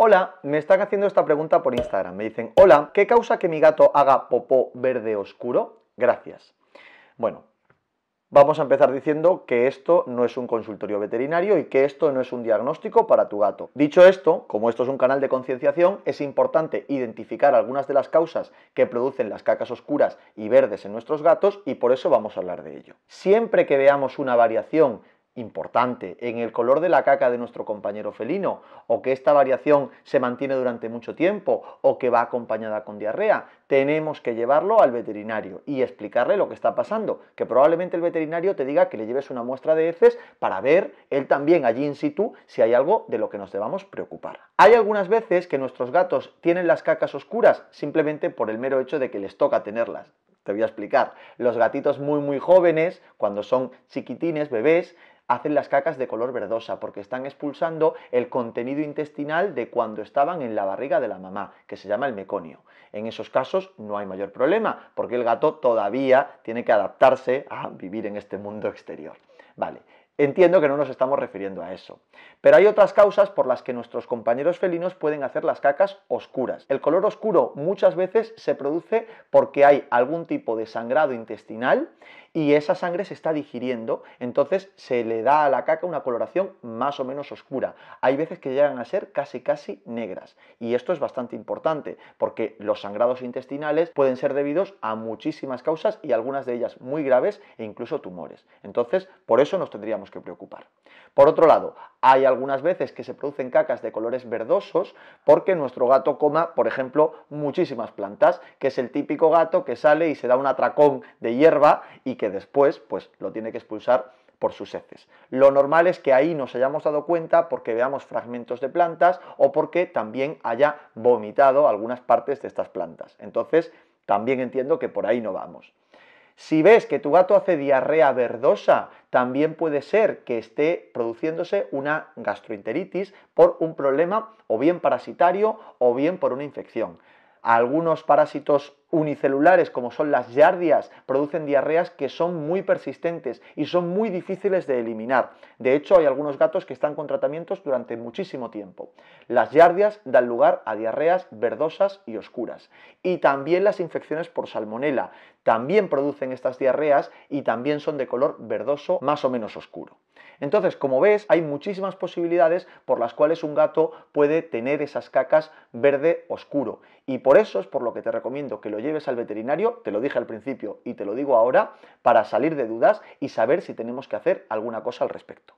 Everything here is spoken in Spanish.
Hola, me están haciendo esta pregunta por Instagram. Me dicen, hola, ¿qué causa que mi gato haga popó verde oscuro? Gracias. Bueno, vamos a empezar diciendo que esto no es un consultorio veterinario y que esto no es un diagnóstico para tu gato. Dicho esto, como esto es un canal de concienciación, es importante identificar algunas de las causas que producen las cacas oscuras y verdes en nuestros gatos y por eso vamos a hablar de ello. Siempre que veamos una variación importante en el color de la caca de nuestro compañero felino, o que esta variación se mantiene durante mucho tiempo, o que va acompañada con diarrea, tenemos que llevarlo al veterinario y explicarle lo que está pasando, que probablemente el veterinario te diga que le lleves una muestra de heces para ver él también allí in situ si hay algo de lo que nos debamos preocupar. Hay algunas veces que nuestros gatos tienen las cacas oscuras simplemente por el mero hecho de que les toca tenerlas. Te voy a explicar. Los gatitos muy muy jóvenes, cuando son chiquitines, bebés, hacen las cacas de color verdosa porque están expulsando el contenido intestinal de cuando estaban en la barriga de la mamá, que se llama el meconio. En esos casos no hay mayor problema porque el gato todavía tiene que adaptarse a vivir en este mundo exterior. Vale, Entiendo que no nos estamos refiriendo a eso. Pero hay otras causas por las que nuestros compañeros felinos pueden hacer las cacas oscuras. El color oscuro muchas veces se produce porque hay algún tipo de sangrado intestinal y esa sangre se está digiriendo, entonces se le da a la caca una coloración más o menos oscura. Hay veces que llegan a ser casi casi negras y esto es bastante importante porque los sangrados intestinales pueden ser debidos a muchísimas causas y algunas de ellas muy graves e incluso tumores. Entonces, por eso nos tendríamos que preocupar. Por otro lado, hay algunas veces que se producen cacas de colores verdosos porque nuestro gato coma, por ejemplo, muchísimas plantas, que es el típico gato que sale y se da un atracón de hierba y que después pues lo tiene que expulsar por sus heces. Lo normal es que ahí nos hayamos dado cuenta porque veamos fragmentos de plantas o porque también haya vomitado algunas partes de estas plantas. Entonces, también entiendo que por ahí no vamos. Si ves que tu gato hace diarrea verdosa, también puede ser que esté produciéndose una gastroenteritis por un problema o bien parasitario o bien por una infección. Algunos parásitos unicelulares, como son las yardias, producen diarreas que son muy persistentes y son muy difíciles de eliminar. De hecho, hay algunos gatos que están con tratamientos durante muchísimo tiempo. Las yardias dan lugar a diarreas verdosas y oscuras. Y también las infecciones por salmonela. También producen estas diarreas y también son de color verdoso más o menos oscuro. Entonces, como ves, hay muchísimas posibilidades por las cuales un gato puede tener esas cacas verde oscuro. Y por eso es por lo que te recomiendo que lo lleves al veterinario, te lo dije al principio y te lo digo ahora, para salir de dudas y saber si tenemos que hacer alguna cosa al respecto.